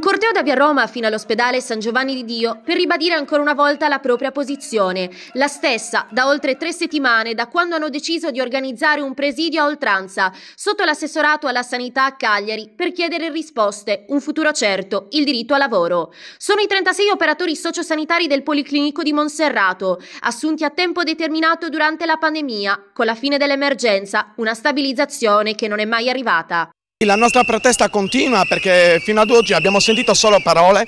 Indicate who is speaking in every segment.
Speaker 1: Un corteo da via Roma fino all'ospedale San Giovanni di Dio per ribadire ancora una volta la propria posizione, la stessa da oltre tre settimane da quando hanno deciso di organizzare un presidio a oltranza sotto l'assessorato alla sanità a Cagliari per chiedere risposte, un futuro certo, il diritto al lavoro. Sono i 36 operatori sociosanitari del Policlinico di Monserrato, assunti a tempo determinato durante la pandemia, con la fine dell'emergenza, una stabilizzazione che non è mai arrivata.
Speaker 2: La nostra protesta continua perché fino ad oggi abbiamo sentito solo parole,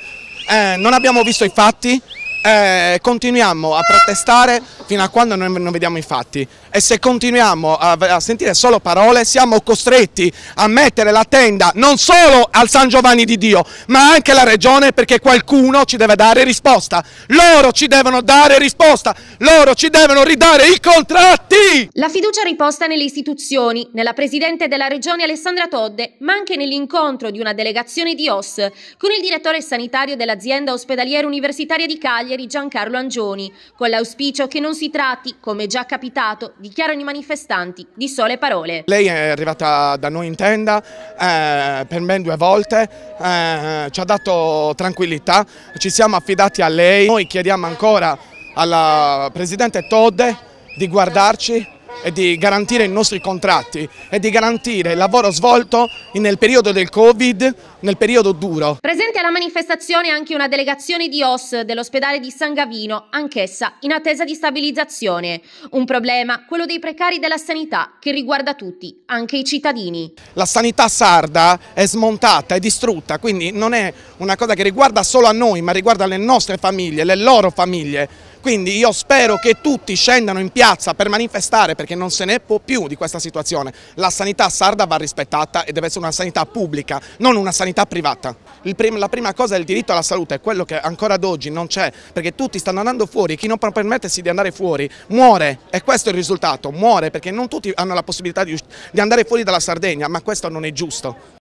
Speaker 2: eh, non abbiamo visto i fatti, eh, continuiamo a protestare fino a quando noi non vediamo i fatti e se continuiamo a, a, sentire solo parole siamo costretti a mettere la tenda non solo al San Giovanni di Dio ma anche alla Regione perché qualcuno ci deve dare risposta, loro ci devono dare risposta, loro ci devono ridare i contratti!
Speaker 1: La fiducia riposta nelle istituzioni, nella Presidente della Regione Alessandra Todde ma anche nell'incontro di una delegazione di OS con il direttore sanitario dell'azienda ospedaliera universitaria di Cagliari Cagliari Giancarlo Angioni, con l'auspicio che non si tratti, come già capitato, dichiarano i manifestanti, di sole parole. Lei
Speaker 2: è arrivata da noi in tenda eh, per ben due volte, eh, ci ha dato tranquillità, ci siamo affidati a lei. Noi chiediamo ancora alla Presidente Todde di guardarci e di garantire i nostri contratti e di garantire il lavoro svolto nel periodo del Covid, nel periodo duro.
Speaker 1: Presente alla manifestazione anche una delegazione di OS dell'ospedale di San Gavino, anch'essa in attesa di stabilizzazione. Un problema, quello dei precari della sanità, che riguarda tutti, anche i cittadini.
Speaker 2: La sanità sarda è smontata, è distrutta, quindi non è una cosa che riguarda solo a noi, ma riguarda le nostre famiglie, le loro famiglie quindi io spero che tutti scendano in piazza per manifestare perché non se ne può più di questa situazione. La sanità sarda va rispettata e deve essere una sanità pubblica, non una sanità privata. Prim la prima cosa è il diritto alla salute, è quello che ancora ad oggi non c'è, perché tutti stanno andando fuori, chi non può permettersi di andare fuori muore e questo è il risultato, muore perché non tutti hanno la possibilità di, di andare fuori dalla Sardegna, ma questo non è giusto.